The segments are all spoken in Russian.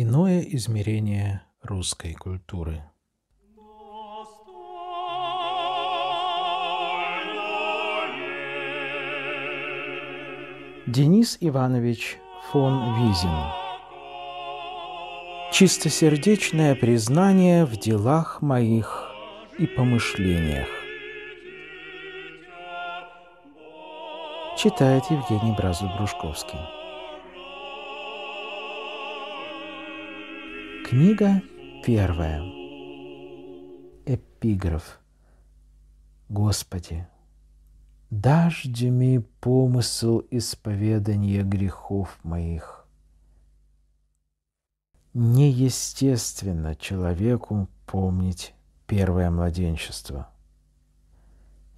Иное измерение русской культуры. Денис Иванович фон Визин. Чистосердечное признание в делах моих и помышлениях. Читает Евгений Бразу-Брушковский. Книга первая. Эпиграф. Господи, дождями помысл исповедания грехов моих. Неестественно человеку помнить первое младенчество.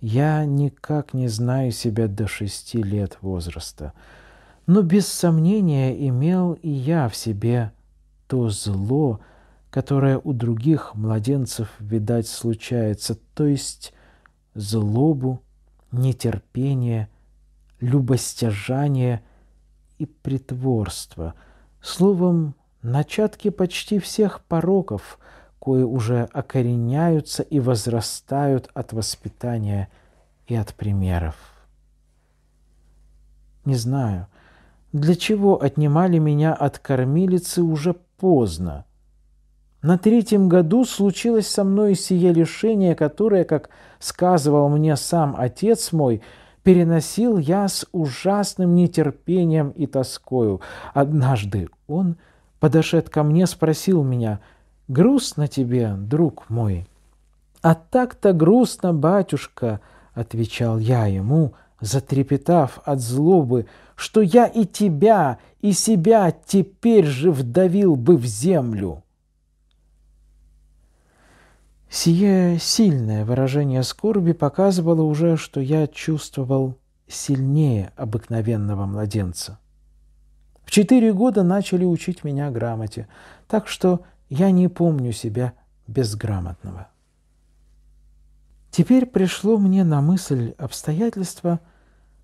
Я никак не знаю себя до шести лет возраста, но без сомнения имел и я в себе то зло, которое у других младенцев, видать, случается, то есть злобу, нетерпение, любостяжание и притворство. Словом, начатки почти всех пороков, кои уже окореняются и возрастают от воспитания и от примеров. Не знаю, для чего отнимали меня от кормилицы уже поздно. На третьем году случилось со мной сие лишение, которое, как сказывал мне сам отец мой, переносил я с ужасным нетерпением и тоскою. Однажды он, подошед ко мне, спросил меня, «Грустно тебе, друг мой?» «А так-то грустно, батюшка», — отвечал я ему, затрепетав от злобы, — что я и тебя, и себя теперь же вдавил бы в землю. Сие сильное выражение скорби показывало уже, что я чувствовал сильнее обыкновенного младенца. В четыре года начали учить меня грамоте, так что я не помню себя безграмотного. Теперь пришло мне на мысль обстоятельство –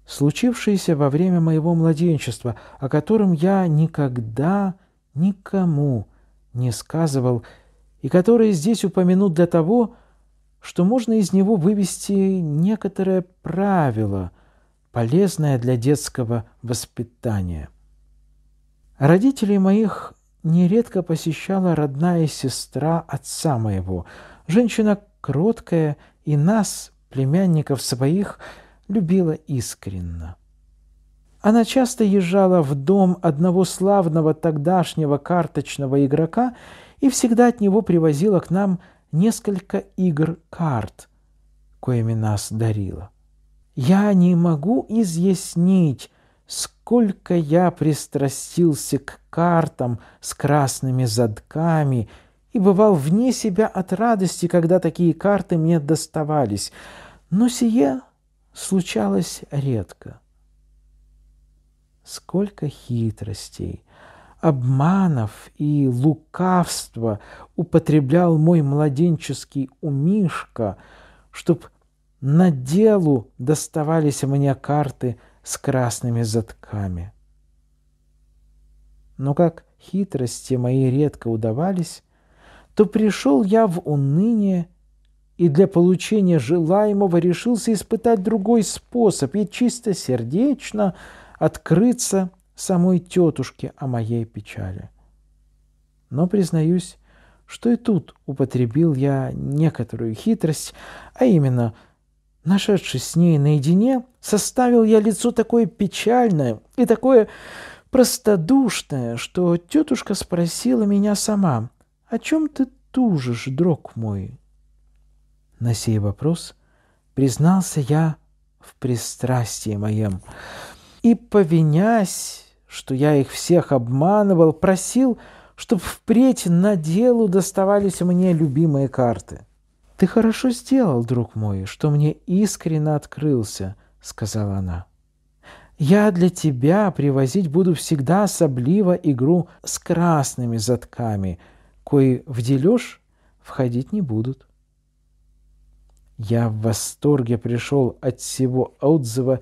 случившееся во время моего младенчества, о котором я никогда никому не сказывал, и которое здесь упомянут для того, что можно из него вывести некоторое правило, полезное для детского воспитания. Родителей моих нередко посещала родная сестра отца моего, женщина кроткая и нас, племянников своих, любила искренно. Она часто езжала в дом одного славного тогдашнего карточного игрока и всегда от него привозила к нам несколько игр карт, коими нас дарила. Я не могу изъяснить, сколько я пристрастился к картам с красными задками и бывал вне себя от радости, когда такие карты мне доставались. Но сие случалось редко. Сколько хитростей, обманов и лукавства употреблял мой младенческий умишка, чтоб на делу доставались мне карты с красными затками. Но как хитрости мои редко удавались, то пришел я в уныние и для получения желаемого решился испытать другой способ и чисто сердечно открыться самой тетушке о моей печали. Но, признаюсь, что и тут употребил я некоторую хитрость, а именно, нашедшись с ней наедине, составил я лицо такое печальное и такое простодушное, что тетушка спросила меня сама, «О чем ты тужишь, друг мой?» На сей вопрос признался я в пристрастии моем. И, повинясь, что я их всех обманывал, просил, чтоб впредь на делу доставались мне любимые карты. «Ты хорошо сделал, друг мой, что мне искренне открылся», — сказала она. «Я для тебя привозить буду всегда особливо игру с красными затками, кои в дележ входить не будут». Я в восторге пришел от всего отзыва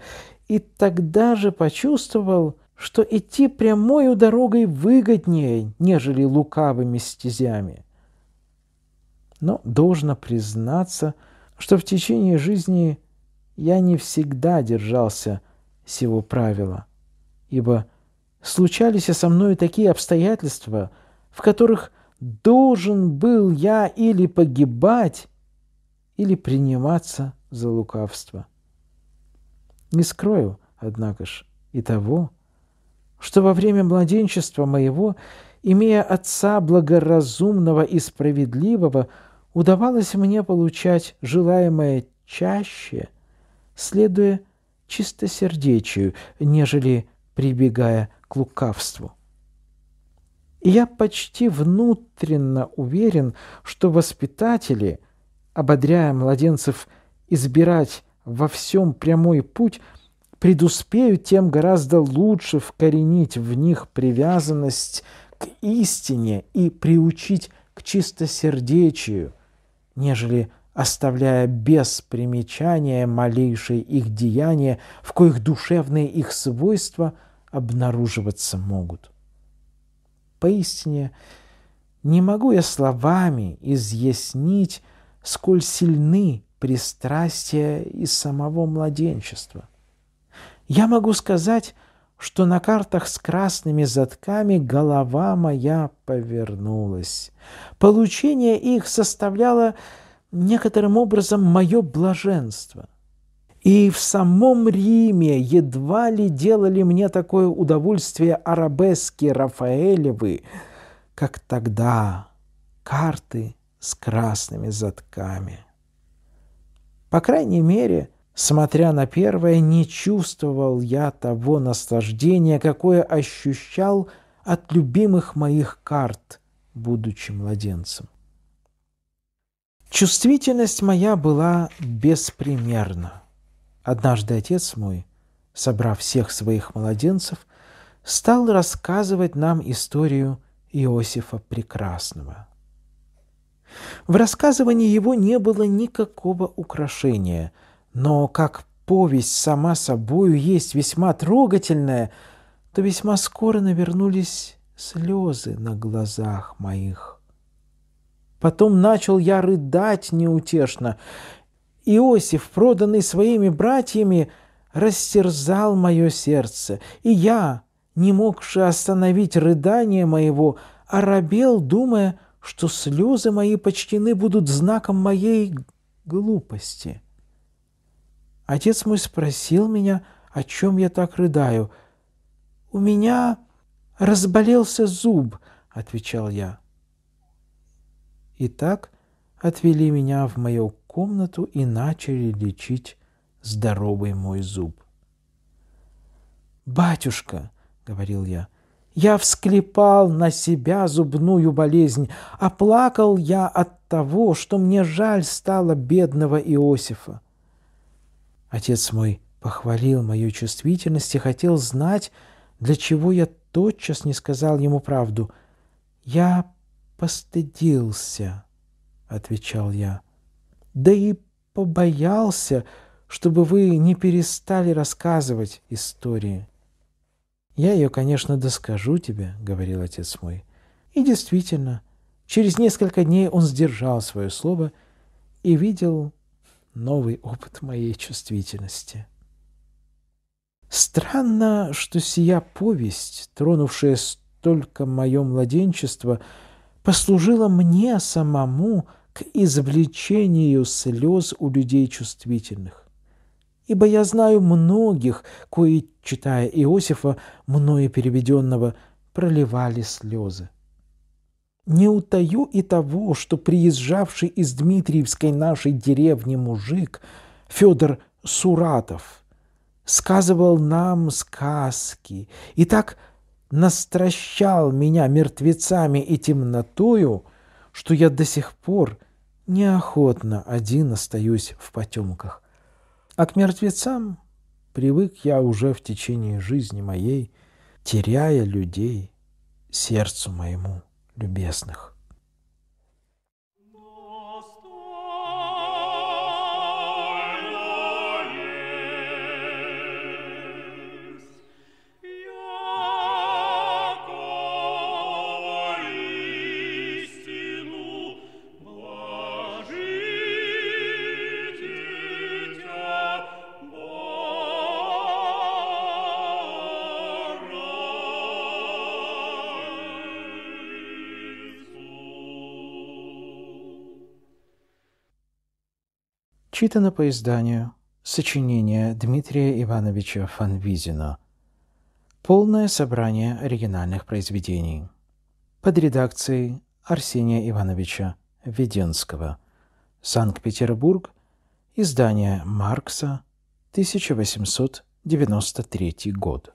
и тогда же почувствовал, что идти прямою дорогой выгоднее, нежели лукавыми стезями. Но должно признаться, что в течение жизни я не всегда держался сего правила, ибо случались со мною такие обстоятельства, в которых должен был я или погибать, или приниматься за лукавство. Не скрою, однако ж, и того, что во время младенчества моего, имея отца благоразумного и справедливого, удавалось мне получать желаемое чаще, следуя чистосердечию, нежели прибегая к лукавству. И я почти внутренно уверен, что воспитатели – ободряя младенцев избирать во всем прямой путь, предуспеют тем гораздо лучше вкоренить в них привязанность к истине и приучить к чистосердечию, нежели оставляя без примечания малейшие их деяния, в коих душевные их свойства обнаруживаться могут. Поистине, не могу я словами изъяснить сколь сильны пристрастия из самого младенчества. Я могу сказать, что на картах с красными затками голова моя повернулась. Получение их составляло некоторым образом мое блаженство. И в самом Риме едва ли делали мне такое удовольствие арабески Рафаэлевы, как тогда карты с красными затками. По крайней мере, смотря на первое, не чувствовал я того наслаждения, какое ощущал от любимых моих карт, будучи младенцем. Чувствительность моя была беспримерна. Однажды отец мой, собрав всех своих младенцев, стал рассказывать нам историю Иосифа Прекрасного, в рассказывании его не было никакого украшения, но как повесть сама собою есть весьма трогательная, то весьма скоро навернулись слезы на глазах моих. Потом начал я рыдать неутешно. Иосиф, проданный своими братьями, растерзал мое сердце, и я, не могши остановить рыдание моего, оробел, думая, что слезы мои почтены будут знаком моей глупости. Отец мой спросил меня, о чем я так рыдаю. «У меня разболелся зуб», — отвечал я. И так отвели меня в мою комнату и начали лечить здоровый мой зуб. «Батюшка», — говорил я, я всклепал на себя зубную болезнь, а плакал я от того, что мне жаль стало бедного Иосифа. Отец мой похвалил мою чувствительность и хотел знать, для чего я тотчас не сказал ему правду. «Я постыдился», — отвечал я, — «да и побоялся, чтобы вы не перестали рассказывать истории». «Я ее, конечно, доскажу тебе», — говорил отец мой. И действительно, через несколько дней он сдержал свое слово и видел новый опыт моей чувствительности. Странно, что сия повесть, тронувшая столько мое младенчество, послужила мне самому к извлечению слез у людей чувствительных. Ибо я знаю многих, кои, читая Иосифа, мною переведенного, проливали слезы. Не утаю и того, что приезжавший из Дмитриевской нашей деревни мужик Федор Суратов сказывал нам сказки и так настращал меня мертвецами и темнотою, что я до сих пор неохотно один остаюсь в потемках. А к мертвецам привык я уже в течение жизни моей, теряя людей сердцу моему любезных. Читано по изданию сочинение Дмитрия Ивановича Фанвизина. Полное собрание оригинальных произведений. Под редакцией Арсения Ивановича Веденского. Санкт-Петербург. Издание Маркса. 1893 год.